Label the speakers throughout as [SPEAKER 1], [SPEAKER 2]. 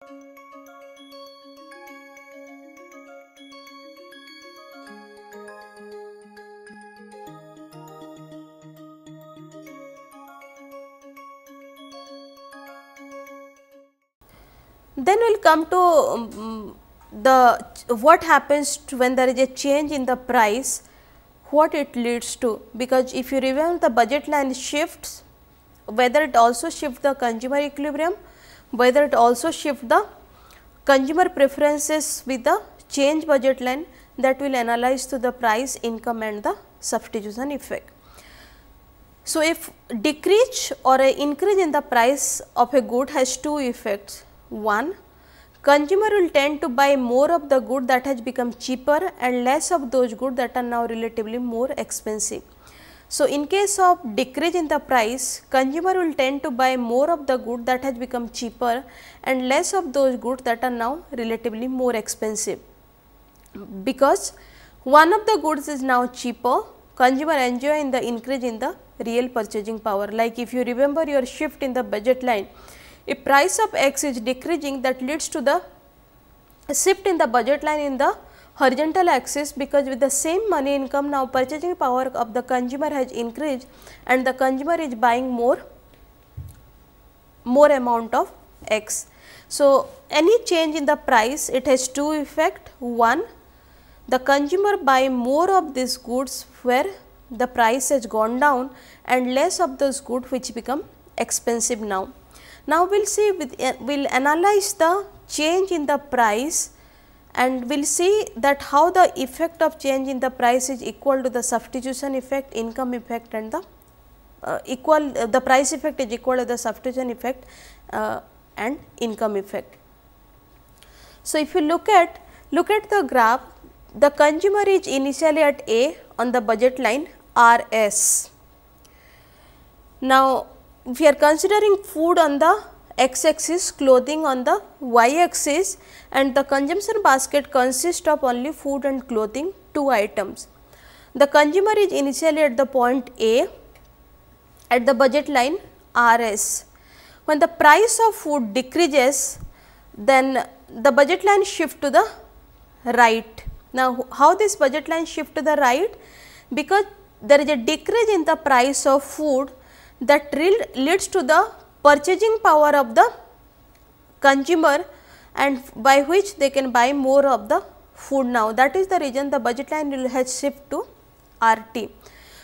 [SPEAKER 1] Then we will come to um, the what happens when there is a change in the price, what it leads to because if you remember the budget line shifts whether it also shifts the consumer equilibrium whether it also shift the consumer preferences with the change budget line that will analyze to the price income and the substitution effect. So, if decrease or a increase in the price of a good has two effects. One, consumer will tend to buy more of the good that has become cheaper and less of those good that are now relatively more expensive. So, in case of decrease in the price, consumer will tend to buy more of the good that has become cheaper and less of those goods that are now relatively more expensive. Because one of the goods is now cheaper, consumer enjoy in the increase in the real purchasing power. Like if you remember your shift in the budget line, if price of x is decreasing that leads to the shift in the budget line in the horizontal axis because with the same money income now purchasing power of the consumer has increased and the consumer is buying more more amount of x. So, any change in the price it has two effect one the consumer buy more of these goods where the price has gone down and less of those goods which become expensive now. Now, we will see eh, we will analyze the change in the price and we will see that how the effect of change in the price is equal to the substitution effect, income effect and the uh, equal uh, the price effect is equal to the substitution effect uh, and income effect. So, if you look at look at the graph the consumer is initially at A on the budget line R S. Now, we are considering food on the x axis clothing on the y axis and the consumption basket consists of only food and clothing two items. The consumer is initially at the point A at the budget line RS. When the price of food decreases then the budget line shift to the right. Now, how this budget line shift to the right? Because there is a decrease in the price of food that leads to the purchasing power of the consumer and by which they can buy more of the food now. That is the reason the budget line will has shift to RT.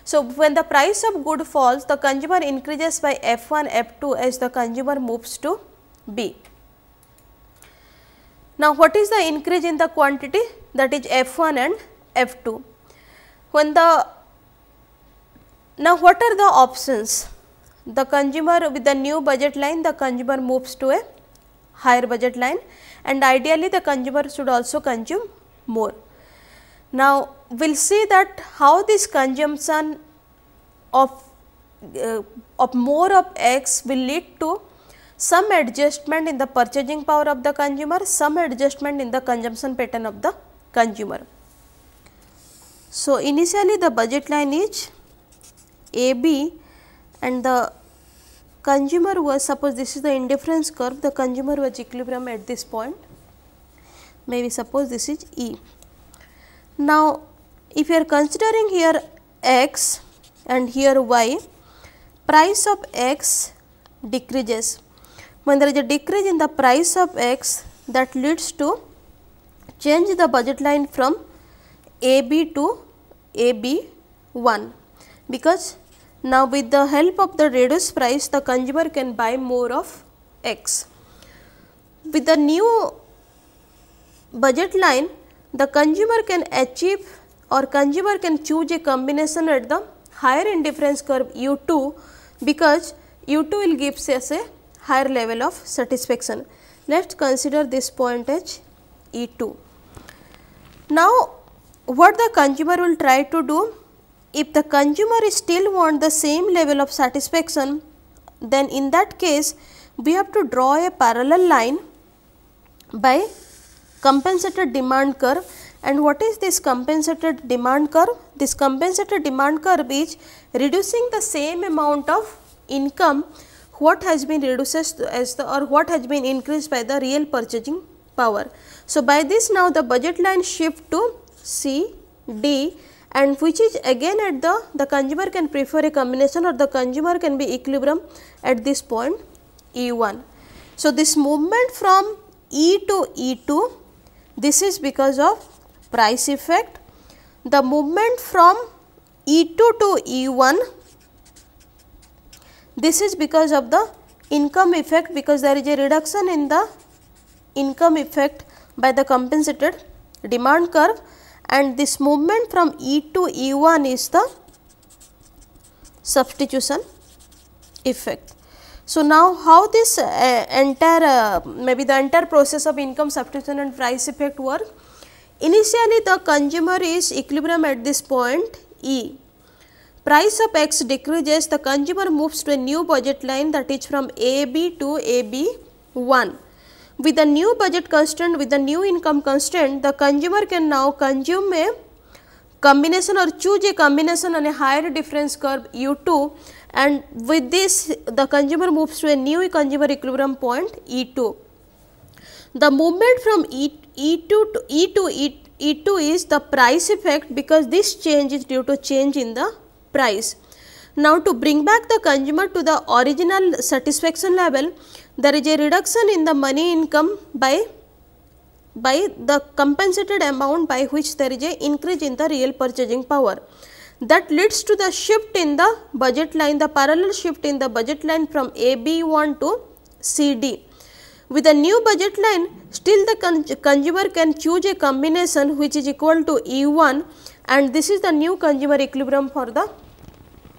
[SPEAKER 1] So, when the price of good falls, the consumer increases by F1, F2 as the consumer moves to B. Now, what is the increase in the quantity that is F1 and F2? When the now what are the options? the consumer with the new budget line the consumer moves to a higher budget line and ideally the consumer should also consume more. Now, we will see that how this consumption of, uh, of more of x will lead to some adjustment in the purchasing power of the consumer, some adjustment in the consumption pattern of the consumer. So, initially the budget line is AB and the consumer was suppose this is the indifference curve the consumer was equilibrium at this point maybe suppose this is E. Now, if you are considering here x and here y price of x decreases when there is a decrease in the price of x that leads to change the budget line from AB to AB 1 because now with the help of the reduced price the consumer can buy more of X. With the new budget line the consumer can achieve or consumer can choose a combination at the higher indifference curve U2 because U2 will give us a higher level of satisfaction. Let us consider this point as E2. Now, what the consumer will try to do? if the consumer still want the same level of satisfaction, then in that case we have to draw a parallel line by compensated demand curve and what is this compensated demand curve? This compensated demand curve is reducing the same amount of income what has been reduced as the or what has been increased by the real purchasing power. So, by this now the budget line shift to C D and which is again at the the consumer can prefer a combination or the consumer can be equilibrium at this point E1. So, this movement from E to E2 this is because of price effect. The movement from E2 to E1 this is because of the income effect because there is a reduction in the income effect by the compensated demand curve and this movement from e to E1 is the substitution effect. So, now how this uh, entire uh, maybe the entire process of income substitution and price effect work? Initially the consumer is equilibrium at this point E. Price of X decreases the consumer moves to a new budget line that is from AB to AB 1 with the new budget constraint, with the new income constraint, the consumer can now consume a combination or choose a combination on a higher difference curve U2 and with this the consumer moves to a new consumer equilibrium point E2. The movement from E, E2 to E2, 2 to e 2 e 2 is the price effect because this change is due to change in the price. Now to bring back the consumer to the original satisfaction level, there is a reduction in the money income by by the compensated amount by which there is a increase in the real purchasing power. That leads to the shift in the budget line, the parallel shift in the budget line from AB1 to CD. With a new budget line, still the con consumer can choose a combination which is equal to E1 and this is the new consumer equilibrium for the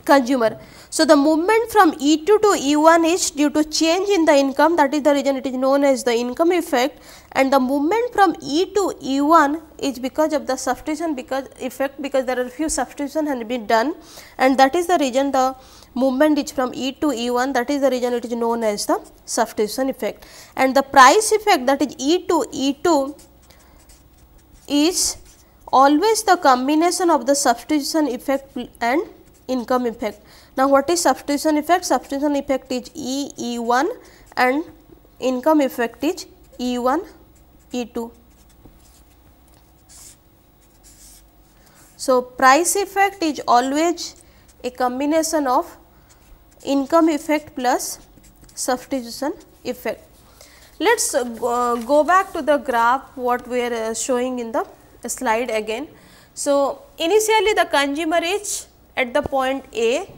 [SPEAKER 1] consumer. So, the movement from E2 to E1 is due to change in the income that is the reason it is known as the income effect and the movement from E to E1 is because of the substitution because effect because there are few substitution has been done and that is the reason the movement is from E to E1 that is the reason it is known as the substitution effect and the price effect that is E to E2 is always the combination of the substitution effect and income effect. Now, what is substitution effect? Substitution effect is E E1 and income effect is E1 E2. So, price effect is always a combination of income effect plus substitution effect. Let us uh, uh, go back to the graph what we are uh, showing in the slide again. So, initially the consumer is at the point A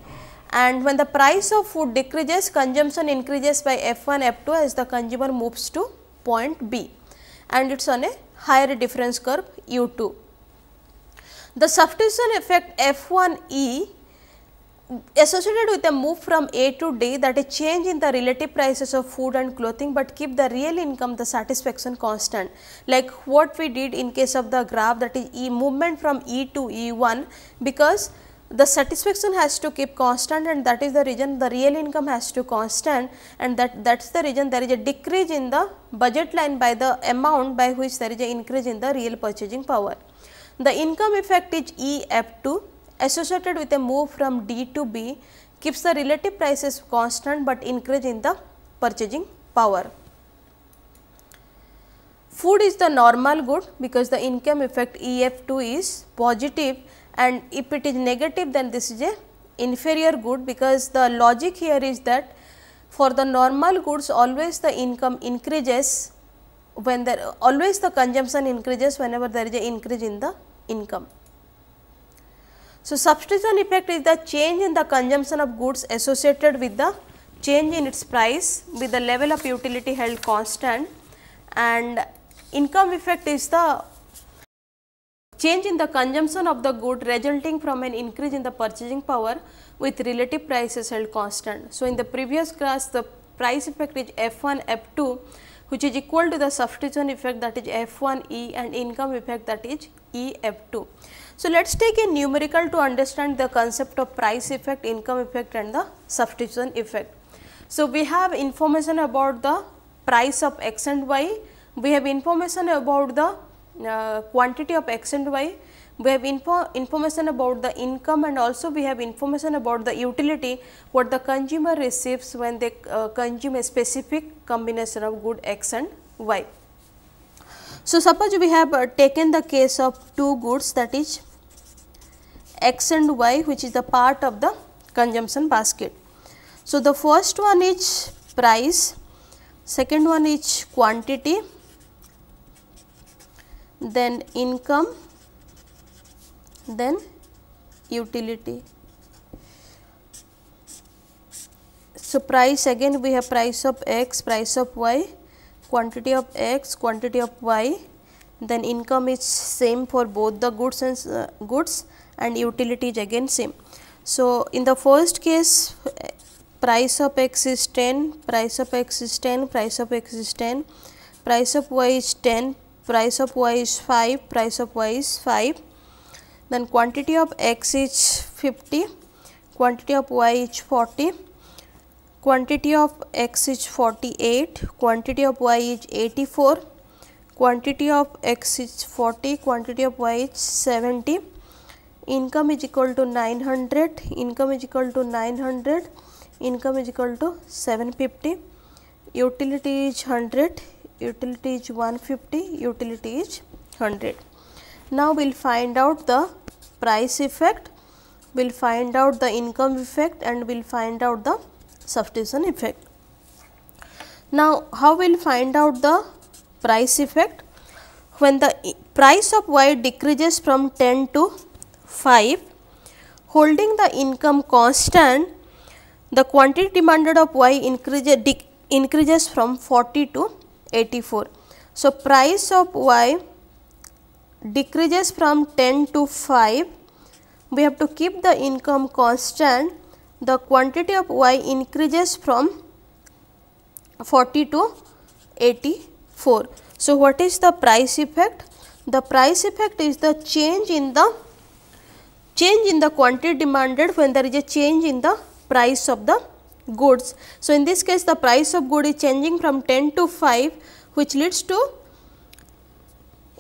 [SPEAKER 1] and when the price of food decreases consumption increases by F1 F2 as the consumer moves to point B and it is on a higher difference curve U2. The substitution effect F1E associated with a move from A to D that a change in the relative prices of food and clothing, but keep the real income the satisfaction constant. Like what we did in case of the graph that is E movement from E to E1 because the satisfaction has to keep constant and that is the reason the real income has to constant and that that is the reason there is a decrease in the budget line by the amount by which there is a increase in the real purchasing power. The income effect is EF2 associated with a move from D to B keeps the relative prices constant, but increase in the purchasing power. Food is the normal good because the income effect EF2 is positive and if it is negative then this is a inferior good because the logic here is that for the normal goods always the income increases when there always the consumption increases whenever there is a increase in the income. So, substitution effect is the change in the consumption of goods associated with the change in its price with the level of utility held constant and income effect is the Change in the consumption of the good resulting from an increase in the purchasing power with relative prices held constant. So, in the previous class the price effect is F1 F2 which is equal to the substitution effect that is F1 E and income effect that is E F2. So, let us take a numerical to understand the concept of price effect, income effect and the substitution effect. So, we have information about the price of x and y, we have information about the uh, quantity of x and y, we have info information about the income and also we have information about the utility what the consumer receives when they uh, consume a specific combination of good x and y. So, suppose we have uh, taken the case of two goods that is x and y which is the part of the consumption basket. So, the first one is price, second one is quantity then income, then utility. So, price again we have price of x, price of y, quantity of x, quantity of y, then income is same for both the goods and uh, goods and utility is again same. So, in the first case price of x is 10, price of x is 10, price of x is 10, price of y is 10, price of y is 5 price of y is 5 then quantity of x is 50 quantity of y is 40 quantity of x is 48 quantity of y is 84 quantity of x is 40 quantity of y is 70 income is equal to 900 income is equal to 900 income is equal to 750 utility is 100 utility is 150 utility is 100 now we'll find out the price effect we'll find out the income effect and we'll find out the substitution effect now how we'll find out the price effect when the price of y decreases from 10 to 5 holding the income constant the quantity demanded of y increases, increases from 40 to 84. So, price of y decreases from 10 to 5. We have to keep the income constant. The quantity of y increases from 40 to 84. So, what is the price effect? The price effect is the change in the change in the quantity demanded when there is a change in the price of the goods. So, in this case the price of good is changing from 10 to 5 which leads to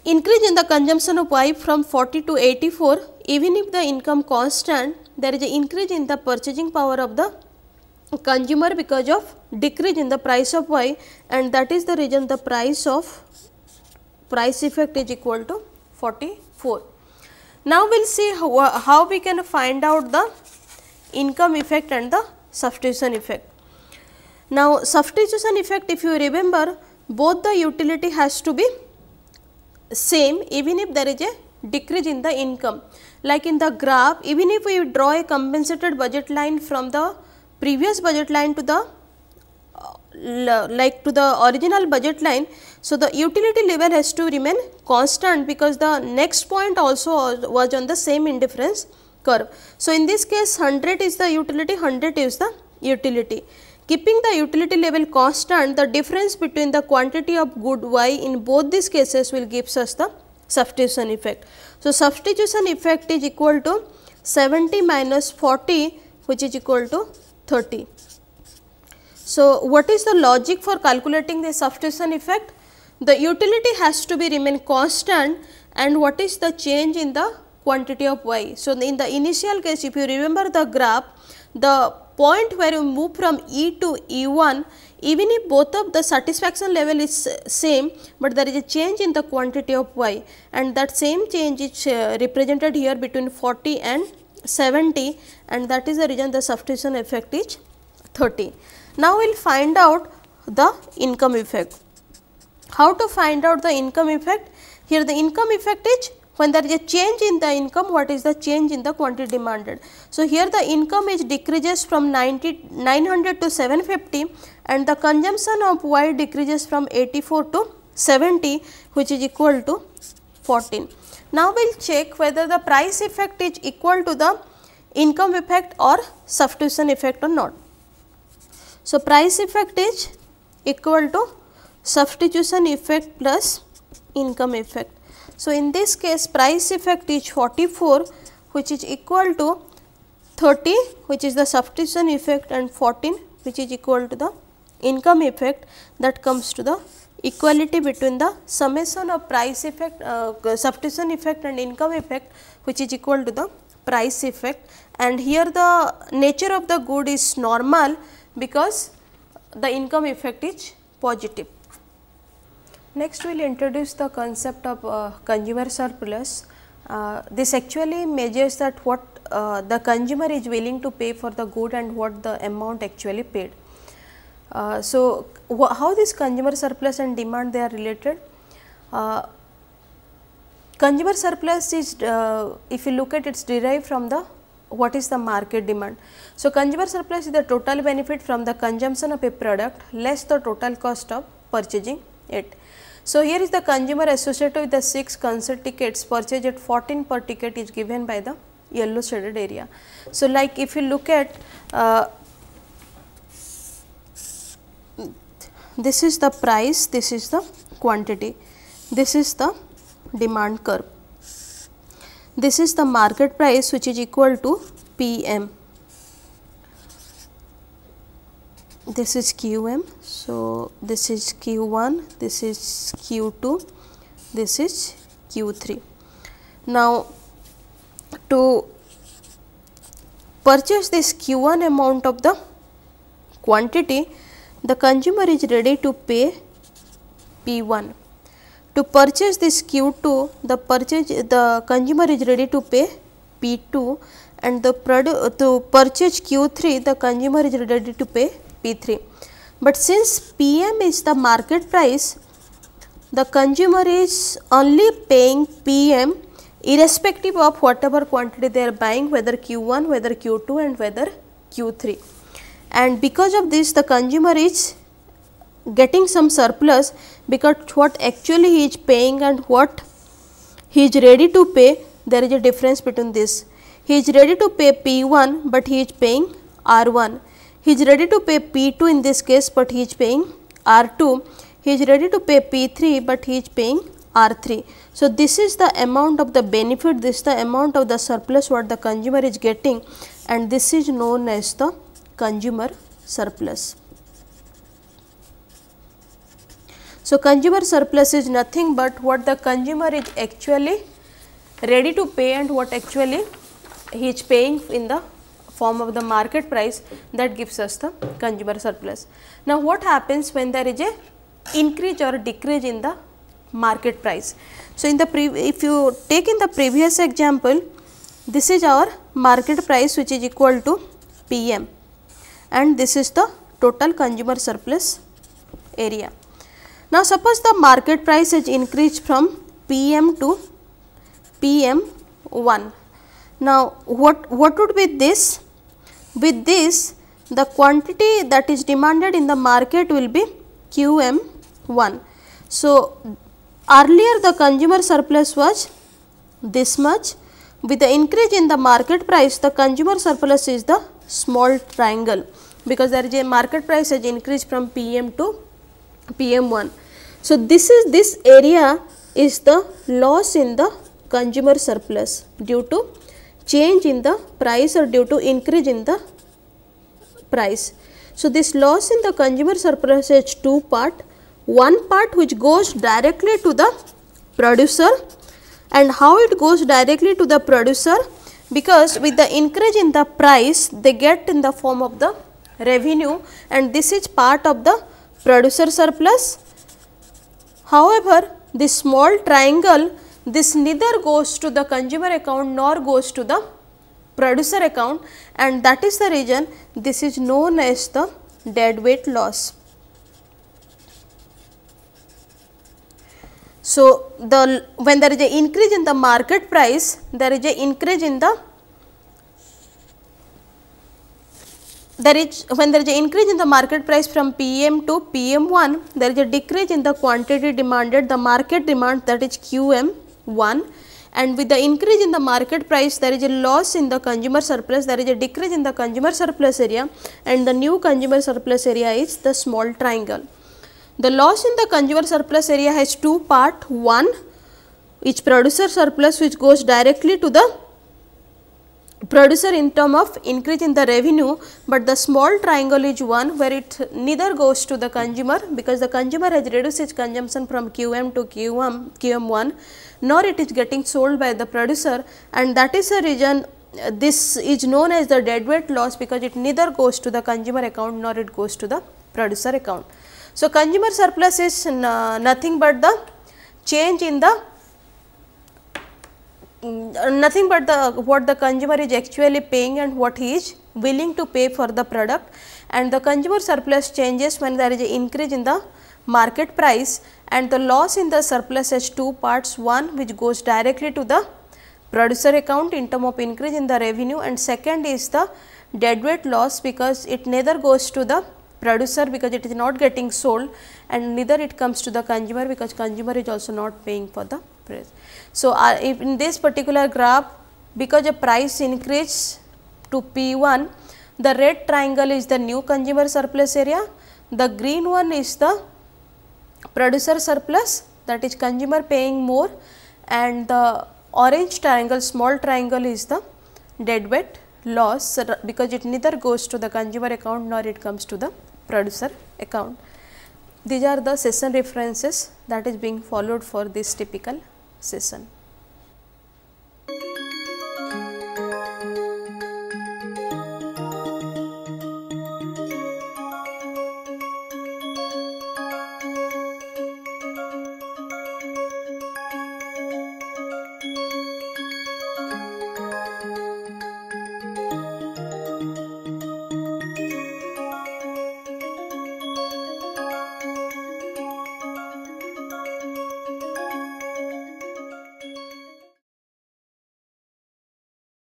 [SPEAKER 1] increase in the consumption of Y from 40 to 84 even if the income constant there is an increase in the purchasing power of the consumer because of decrease in the price of Y and that is the reason the price of price effect is equal to 44. Now, we will see how, how we can find out the income effect and the substitution effect. Now, substitution effect if you remember both the utility has to be same even if there is a decrease in the income. Like in the graph even if we draw a compensated budget line from the previous budget line to the uh, like to the original budget line. So, the utility level has to remain constant because the next point also was on the same indifference curve. So, in this case 100 is the utility, 100 is the utility. Keeping the utility level constant, the difference between the quantity of good y in both these cases will give us the substitution effect. So, substitution effect is equal to 70 minus 40 which is equal to 30. So, what is the logic for calculating the substitution effect? The utility has to be remain constant and what is the change in the quantity of y. So, in the initial case if you remember the graph, the point where you move from E to E1, even if both of the satisfaction level is uh, same, but there is a change in the quantity of y and that same change is uh, represented here between 40 and 70 and that is the reason the substitution effect is 30. Now, we will find out the income effect. How to find out the income effect? Here the income effect is when there is a change in the income what is the change in the quantity demanded. So, here the income is decreases from 90, 900 to 750 and the consumption of Y decreases from 84 to 70 which is equal to 14. Now, we will check whether the price effect is equal to the income effect or substitution effect or not. So, price effect is equal to substitution effect plus income effect. So, in this case price effect is 44 which is equal to 30 which is the substitution effect and 14 which is equal to the income effect that comes to the equality between the summation of price effect, uh, substitution effect and income effect which is equal to the price effect and here the nature of the good is normal because the income effect is positive. Next we will introduce the concept of uh, consumer surplus. Uh, this actually measures that what uh, the consumer is willing to pay for the good and what the amount actually paid. Uh, so, how this consumer surplus and demand they are related? Uh, consumer surplus is uh, if you look at it is derived from the what is the market demand. So, consumer surplus is the total benefit from the consumption of a product less the total cost of purchasing it. So, here is the consumer associated with the 6 concert tickets purchased at 14 per ticket is given by the yellow shaded area. So, like if you look at uh, this is the price, this is the quantity, this is the demand curve. This is the market price which is equal to PM. this is qm so this is q1 this is q2 this is q3 now to purchase this q1 amount of the quantity the consumer is ready to pay p1 to purchase this q2 the purchase the consumer is ready to pay p2 and the to purchase q3 the consumer is ready to pay P3. But since PM is the market price, the consumer is only paying PM irrespective of whatever quantity they are buying whether Q1, whether Q2 and whether Q3. And because of this the consumer is getting some surplus because what actually he is paying and what he is ready to pay there is a difference between this. He is ready to pay P1 but he is paying R1 he is ready to pay P2 in this case, but he is paying R2. He is ready to pay P3, but he is paying R3. So, this is the amount of the benefit, this is the amount of the surplus what the consumer is getting and this is known as the consumer surplus. So, consumer surplus is nothing but what the consumer is actually ready to pay and what actually he is paying in the form of the market price that gives us the consumer surplus. Now, what happens when there is a increase or decrease in the market price? So, in the if you take in the previous example, this is our market price which is equal to PM and this is the total consumer surplus area. Now, suppose the market price is increased from PM to PM 1. Now, what, what would be this? With this, the quantity that is demanded in the market will be QM1. So, earlier the consumer surplus was this much. With the increase in the market price, the consumer surplus is the small triangle because there is a market price has increased from PM to PM1. So, this is this area is the loss in the consumer surplus due to change in the price or due to increase in the price. So, this loss in the consumer surplus is two part, one part which goes directly to the producer and how it goes directly to the producer because with the increase in the price they get in the form of the revenue and this is part of the producer surplus. However, this small triangle this neither goes to the consumer account nor goes to the producer account and that is the reason this is known as the dead weight loss. So, the when there is an increase in the market price, there is an increase in the there is when there is an increase in the market price from PM to PM1, there is a decrease in the quantity demanded, the market demand that is QM 1 and with the increase in the market price there is a loss in the consumer surplus there is a decrease in the consumer surplus area and the new consumer surplus area is the small triangle. The loss in the consumer surplus area has two part one each producer surplus which goes directly to the producer in term of increase in the revenue, but the small triangle is one where it neither goes to the consumer because the consumer has reduced its consumption from QM to QM, QM1 nor it is getting sold by the producer and that is the reason uh, this is known as the deadweight loss because it neither goes to the consumer account nor it goes to the producer account. So, consumer surplus is uh, nothing but the change in the Mm, nothing but the what the consumer is actually paying and what he is willing to pay for the product and the consumer surplus changes when there is an increase in the market price and the loss in the surplus has two parts one which goes directly to the producer account in term of increase in the revenue and second is the deadweight loss because it neither goes to the producer because it is not getting sold and neither it comes to the consumer because consumer is also not paying for the price. So, uh, if in this particular graph because the price increase to P1, the red triangle is the new consumer surplus area, the green one is the producer surplus that is consumer paying more and the orange triangle small triangle is the deadweight loss because it neither goes to the consumer account nor it comes to the producer account. These are the session references that is being followed for this typical season.